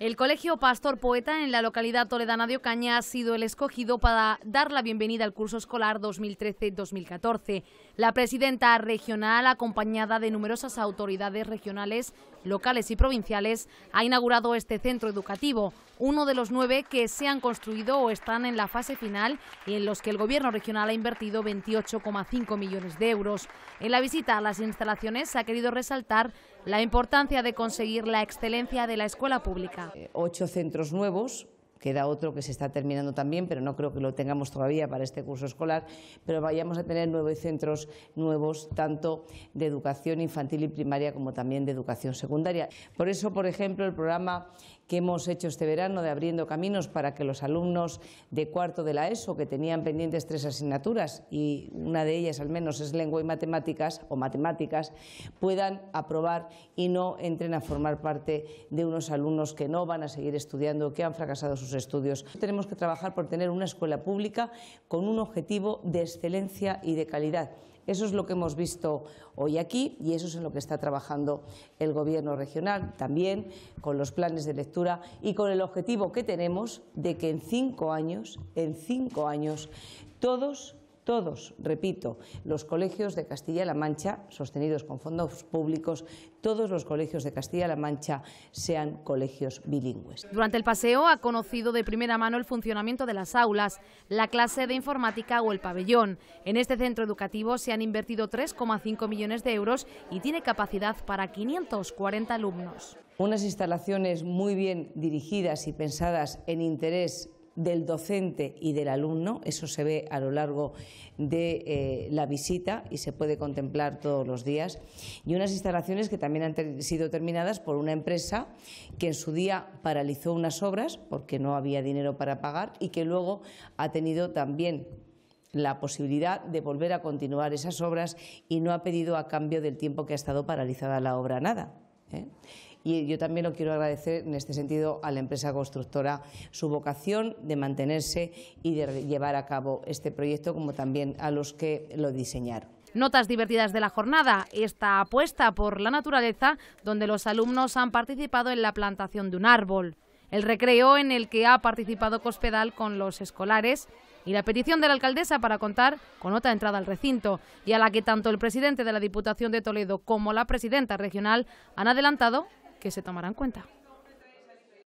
El Colegio Pastor Poeta en la localidad toledana de Ocaña ha sido el escogido para dar la bienvenida al curso escolar 2013-2014. La presidenta regional, acompañada de numerosas autoridades regionales, locales y provinciales, ha inaugurado este centro educativo, uno de los nueve que se han construido o están en la fase final y en los que el Gobierno regional ha invertido 28,5 millones de euros. En la visita a las instalaciones se ha querido resaltar la importancia de conseguir la excelencia de la escuela pública Ocho centros nuevos Queda otro que se está terminando también, pero no creo que lo tengamos todavía para este curso escolar, pero vayamos a tener nuevos centros nuevos, tanto de educación infantil y primaria como también de educación secundaria. Por eso, por ejemplo, el programa que hemos hecho este verano de Abriendo Caminos para que los alumnos de cuarto de la ESO, que tenían pendientes tres asignaturas, y una de ellas al menos es lengua y matemáticas, o matemáticas, puedan aprobar y no entren a formar parte de unos alumnos que no van a seguir estudiando, que han fracasado estudios. Tenemos que trabajar por tener una escuela pública con un objetivo de excelencia y de calidad. Eso es lo que hemos visto hoy aquí y eso es en lo que está trabajando el Gobierno regional, también con los planes de lectura y con el objetivo que tenemos de que en cinco años, en cinco años, todos todos, repito, los colegios de Castilla-La Mancha, sostenidos con fondos públicos, todos los colegios de Castilla-La Mancha sean colegios bilingües. Durante el paseo ha conocido de primera mano el funcionamiento de las aulas, la clase de informática o el pabellón. En este centro educativo se han invertido 3,5 millones de euros y tiene capacidad para 540 alumnos. Unas instalaciones muy bien dirigidas y pensadas en interés del docente y del alumno. Eso se ve a lo largo de eh, la visita y se puede contemplar todos los días. Y unas instalaciones que también han sido terminadas por una empresa que en su día paralizó unas obras porque no había dinero para pagar y que luego ha tenido también la posibilidad de volver a continuar esas obras y no ha pedido a cambio del tiempo que ha estado paralizada la obra nada. ¿eh? Y yo también lo quiero agradecer en este sentido a la empresa constructora su vocación de mantenerse y de llevar a cabo este proyecto, como también a los que lo diseñaron. Notas divertidas de la jornada, esta apuesta por la naturaleza, donde los alumnos han participado en la plantación de un árbol. El recreo en el que ha participado Cospedal con los escolares y la petición de la alcaldesa para contar con otra entrada al recinto, y a la que tanto el presidente de la Diputación de Toledo como la presidenta regional han adelantado que se tomarán cuenta.